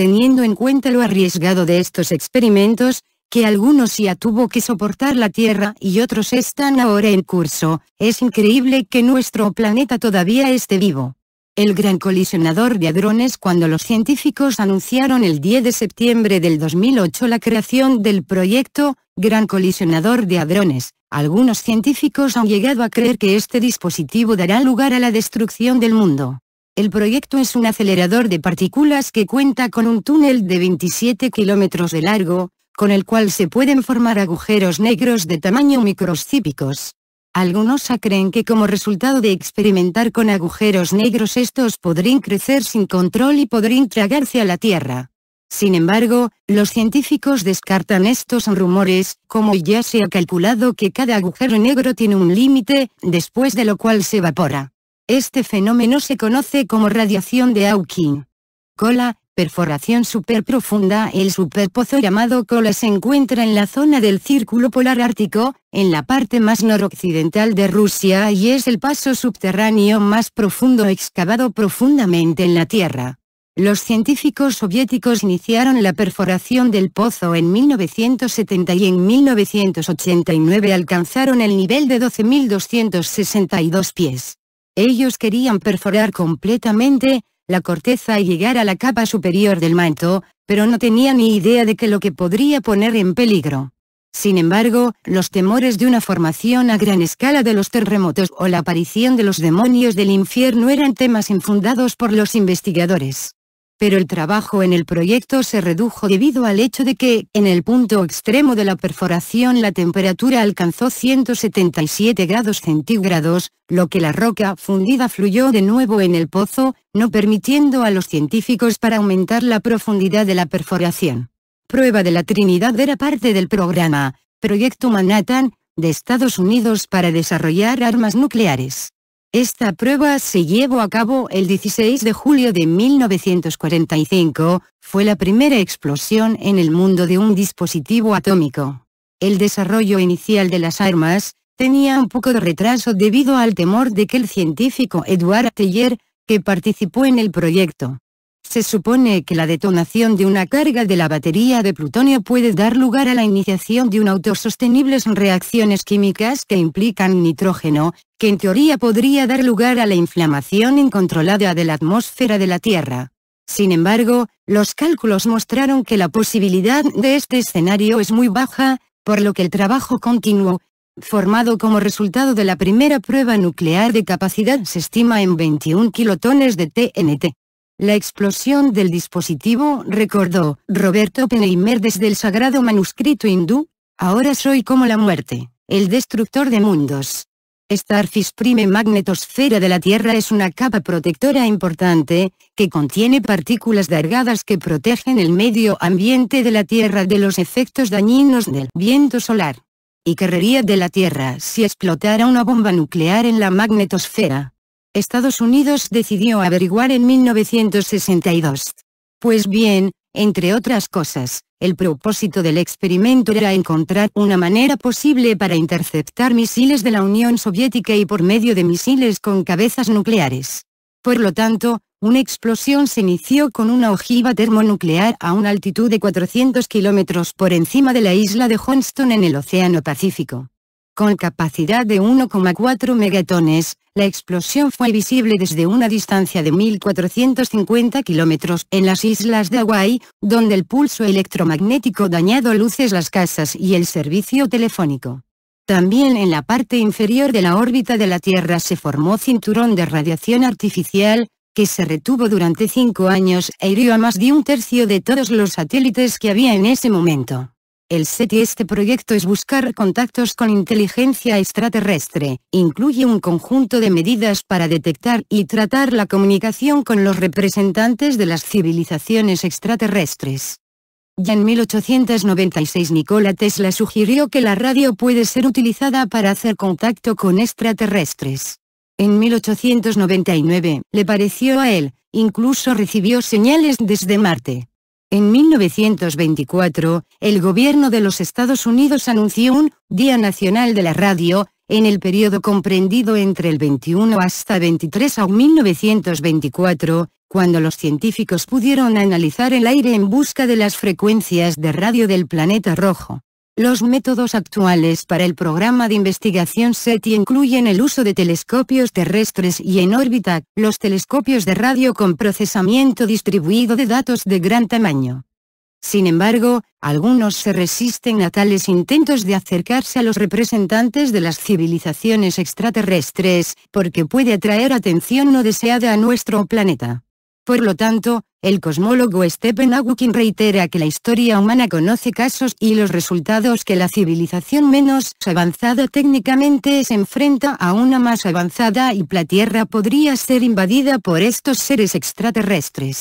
teniendo en cuenta lo arriesgado de estos experimentos, que algunos ya tuvo que soportar la Tierra y otros están ahora en curso, es increíble que nuestro planeta todavía esté vivo. El gran colisionador de hadrones cuando los científicos anunciaron el 10 de septiembre del 2008 la creación del proyecto, Gran Colisionador de Hadrones, algunos científicos han llegado a creer que este dispositivo dará lugar a la destrucción del mundo. El proyecto es un acelerador de partículas que cuenta con un túnel de 27 kilómetros de largo, con el cual se pueden formar agujeros negros de tamaño microscópicos. Algunos creen que como resultado de experimentar con agujeros negros estos podrían crecer sin control y podrían tragarse a la Tierra. Sin embargo, los científicos descartan estos rumores, como ya se ha calculado que cada agujero negro tiene un límite, después de lo cual se evapora. Este fenómeno se conoce como radiación de Hawking. Cola, perforación superprofunda El superpozo llamado Cola se encuentra en la zona del Círculo Polar Ártico, en la parte más noroccidental de Rusia y es el paso subterráneo más profundo excavado profundamente en la Tierra. Los científicos soviéticos iniciaron la perforación del pozo en 1970 y en 1989 alcanzaron el nivel de 12.262 pies ellos querían perforar completamente la corteza y llegar a la capa superior del manto, pero no tenían ni idea de que lo que podría poner en peligro. Sin embargo, los temores de una formación a gran escala de los terremotos o la aparición de los demonios del infierno eran temas infundados por los investigadores pero el trabajo en el proyecto se redujo debido al hecho de que, en el punto extremo de la perforación la temperatura alcanzó 177 grados centígrados, lo que la roca fundida fluyó de nuevo en el pozo, no permitiendo a los científicos para aumentar la profundidad de la perforación. Prueba de la Trinidad era parte del programa, Proyecto Manhattan, de Estados Unidos para desarrollar armas nucleares. Esta prueba se llevó a cabo el 16 de julio de 1945, fue la primera explosión en el mundo de un dispositivo atómico. El desarrollo inicial de las armas, tenía un poco de retraso debido al temor de que el científico Edward Teller, que participó en el proyecto, se supone que la detonación de una carga de la batería de plutonio puede dar lugar a la iniciación de un autosostenibles reacciones químicas que implican nitrógeno, que en teoría podría dar lugar a la inflamación incontrolada de la atmósfera de la Tierra. Sin embargo, los cálculos mostraron que la posibilidad de este escenario es muy baja, por lo que el trabajo continuo, formado como resultado de la primera prueba nuclear de capacidad se estima en 21 kilotones de TNT. La explosión del dispositivo, recordó, Roberto Peneimer desde el sagrado manuscrito hindú, ahora soy como la muerte, el destructor de mundos. Starfish Prime magnetosfera de la Tierra es una capa protectora importante, que contiene partículas delgadas que protegen el medio ambiente de la Tierra de los efectos dañinos del viento solar. Y querría de la Tierra si explotara una bomba nuclear en la magnetosfera. Estados Unidos decidió averiguar en 1962. Pues bien, entre otras cosas, el propósito del experimento era encontrar una manera posible para interceptar misiles de la Unión Soviética y por medio de misiles con cabezas nucleares. Por lo tanto, una explosión se inició con una ojiva termonuclear a una altitud de 400 kilómetros por encima de la isla de Johnston en el Océano Pacífico. Con capacidad de 1,4 megatones, la explosión fue visible desde una distancia de 1.450 kilómetros en las islas de Hawái, donde el pulso electromagnético dañado luces las casas y el servicio telefónico. También en la parte inferior de la órbita de la Tierra se formó cinturón de radiación artificial, que se retuvo durante cinco años e hirió a más de un tercio de todos los satélites que había en ese momento. El SETI este proyecto es buscar contactos con inteligencia extraterrestre, incluye un conjunto de medidas para detectar y tratar la comunicación con los representantes de las civilizaciones extraterrestres. Ya en 1896 Nikola Tesla sugirió que la radio puede ser utilizada para hacer contacto con extraterrestres. En 1899, le pareció a él, incluso recibió señales desde Marte. En 1924, el gobierno de los Estados Unidos anunció un Día Nacional de la Radio, en el periodo comprendido entre el 21 hasta 23 a 1924, cuando los científicos pudieron analizar el aire en busca de las frecuencias de radio del planeta rojo. Los métodos actuales para el programa de investigación SETI incluyen el uso de telescopios terrestres y en órbita, los telescopios de radio con procesamiento distribuido de datos de gran tamaño. Sin embargo, algunos se resisten a tales intentos de acercarse a los representantes de las civilizaciones extraterrestres, porque puede atraer atención no deseada a nuestro planeta. Por lo tanto, el cosmólogo Stephen Hawking reitera que la historia humana conoce casos y los resultados que la civilización menos avanzada técnicamente se enfrenta a una más avanzada y la Tierra podría ser invadida por estos seres extraterrestres.